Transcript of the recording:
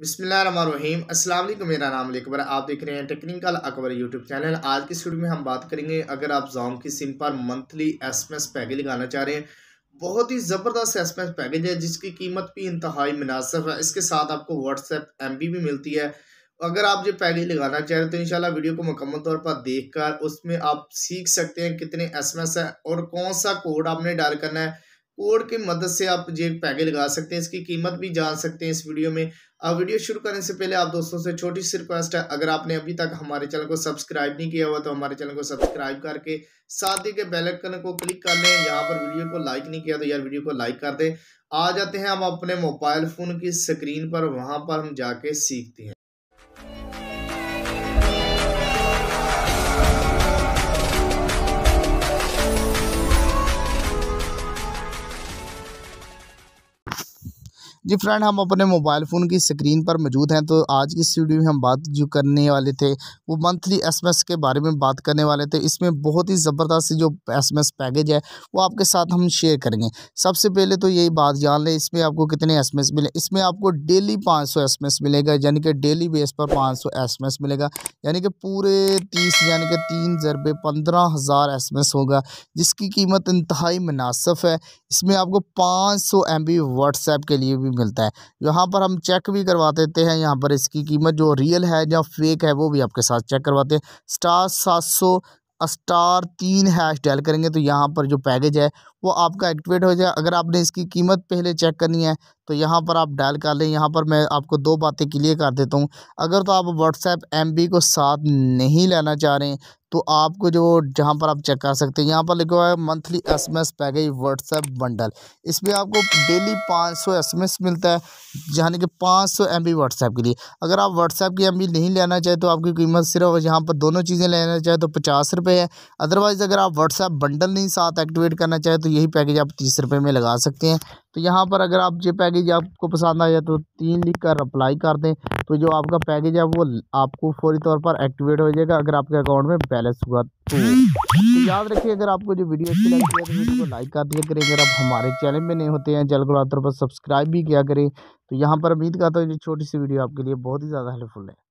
बिसमीम असलम मेरा नाम अकबर आप देख रहे हैं टेक्निकल अकबर यूट्यूब चैनल आज की वीडियो में हम बात करेंगे अगर आप जॉम की सिम पर मंथली एसएमएस पैकेज लगाना चाह रहे हैं बहुत ही ज़बरदस्त एसएमएस पैकेज है जिसकी कीमत भी इंतहाई मुनासिब है इसके साथ आपको व्हाट्सएप एम भी मिलती है अगर आप जो पैकेज लगाना चाह रहे हैं तो इन वीडियो को मुकम्मल तौर पर देख कर उसमें आप सीख सकते हैं कितने एस है और कौन सा कोड आपने डाल करना है कोड के मदद से आप ये पैके लगा सकते हैं इसकी कीमत भी जान सकते हैं इस वीडियो में अब वीडियो शुरू करने से पहले आप दोस्तों से छोटी सी रिक्वेस्ट है अगर आपने अभी तक हमारे चैनल को सब्सक्राइब नहीं किया हुआ तो हमारे चैनल को सब्सक्राइब करके साथ ही के बेल आइकन को क्लिक कर लें यहाँ पर वीडियो को लाइक नहीं किया तो यार वीडियो को लाइक कर दें आ जाते हैं हम अपने मोबाइल फ़ोन की स्क्रीन पर वहाँ पर हम जाके सीखते हैं जी फ्रेंड हम अपने मोबाइल फ़ोन की स्क्रीन पर मौजूद हैं तो आज की स्टूडियो में हम बात जो करने वाले थे वो मंथली एसएमएस के बारे में बात करने वाले थे इसमें बहुत ही ज़बरदस्त जो एसएमएस पैकेज है वो आपके साथ हम शेयर करेंगे सबसे पहले तो यही बात जान लें इसमें आपको कितने एस मिले इसमें आपको डेली पाँच सौ मिलेगा यानी कि डेली बेस पर पाँच सौ मिलेगा यानी कि पूरे तीस यानी कि तीन जरबे पंद्रह हज़ार एस होगा जिसकी कीमत इंतहाई मुनासिब है इसमें आपको पाँच सौ एम बी व्हाट्सएप के लिए भी मिलता है यहाँ पर हम चेक भी करवा देते हैं यहाँ पर इसकी कीमत जो रियल है या फेक है वो भी आपके साथ चेक करवाते हैं स्टार सात सौ स्टार तीन हैश डायल करेंगे तो यहाँ पर जो पैकेज है वो आपका एक्टिवेट हो जाए अगर आपने इसकी कीमत पहले चेक करनी है तो यहाँ पर आप डायल कर लें यहाँ पर मैं आपको दो बातें क्लियर कर देता हूँ अगर तो आप व्हाट्सएप एम को साथ नहीं लेना चाह रहे हैं तो आपको जो जहाँ पर आप चेक कर सकते हैं यहाँ पर लिखा हुआ है monthly S M S package WhatsApp bundle इसमें आपको डेली पाँच सौ एस एम एस मिलता है यानी कि पाँच सौ एम बी व्हाट्सएप के लिए अगर आप व्हाट्सएप की एम बी नहीं लेना चाहे तो आपकी कीमत सिर्फ यहाँ पर दोनों चीज़ें लेना चाहे तो पचास रुपये है अदरवाइज़ अगर आप व्हाट्सएप बंडल नहीं साथ एक्टिवेट करना चाहे तो यही पैकेज आप तीस रुपये में लगा सकते हैं तो यहाँ पर अगर आप ये पैकेज आपको पसंद आया तो तीन लिख कर अप्लाई कर दें तो जो आपका पैकेज है वो आपको फौरी तौर पर एक्टिवेट हो जाएगा अगर आपके अकाउंट में बैलेंस हुआ तो, तो याद रखिए अगर आपको जो वीडियो अच्छी लगती है तो वीडियो को लाइक कर दिया करें अगर आप हमारे चैनल में नहीं होते हैं चैनल को पर सब्सक्राइब भी किया करें तो यहाँ पर उम्मीद करता हूँ ये छोटी सी वीडियो आपके लिए बहुत ही ज़्यादा हेल्पफुल है